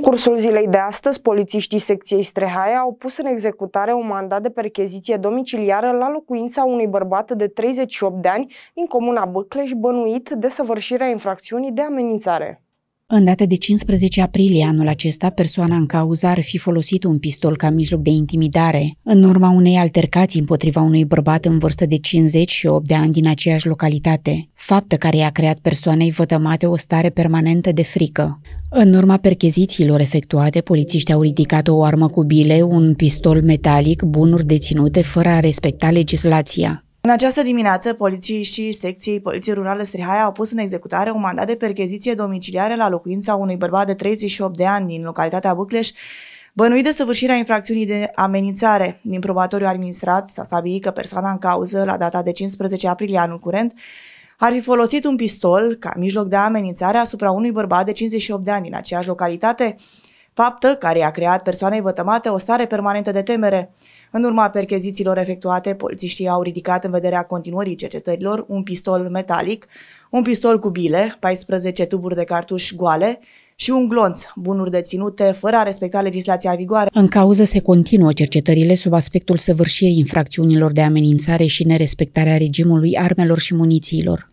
cursul zilei de astăzi, polițiștii secției Strehaia au pus în executare un mandat de percheziție domiciliară la locuința unui bărbat de 38 de ani din comuna Băcleș, bănuit de săvârșirea infracțiunii de amenințare. În data de 15 aprilie anul acesta, persoana în cauză ar fi folosit un pistol ca mijloc de intimidare, în urma unei altercații împotriva unui bărbat în vârstă de 58 de ani din aceeași localitate, faptă care i-a creat persoanei vătămate o stare permanentă de frică. În urma perchezițiilor efectuate, polițiștii au ridicat o armă cu bile, un pistol metalic, bunuri deținute fără a respecta legislația. În această dimineață, polițiștii secției Poliției Rurale Strihaia au pus în executare un mandat de percheziție domiciliare la locuința unui bărbat de 38 de ani din localitatea Bucleș, Bănuit de săvârșirea infracțiunii de amenințare, din probatoriu administrat s-a stabilit că persoana în cauză, la data de 15 aprilie anul curent, ar fi folosit un pistol ca mijloc de amenințare asupra unui bărbat de 58 de ani din aceeași localitate, faptă care i-a creat persoanei vătămate o stare permanentă de temere. În urma perchezițiilor efectuate, polițiștii au ridicat în vederea continuării cercetărilor un pistol metalic, un pistol cu bile, 14 tuburi de cartuș goale, și un glonț, bunuri deținute fără a respecta legislația în vigoare. În cauză se continuă cercetările sub aspectul săvârșirii infracțiunilor de amenințare și nerespectarea regimului armelor și munițiilor.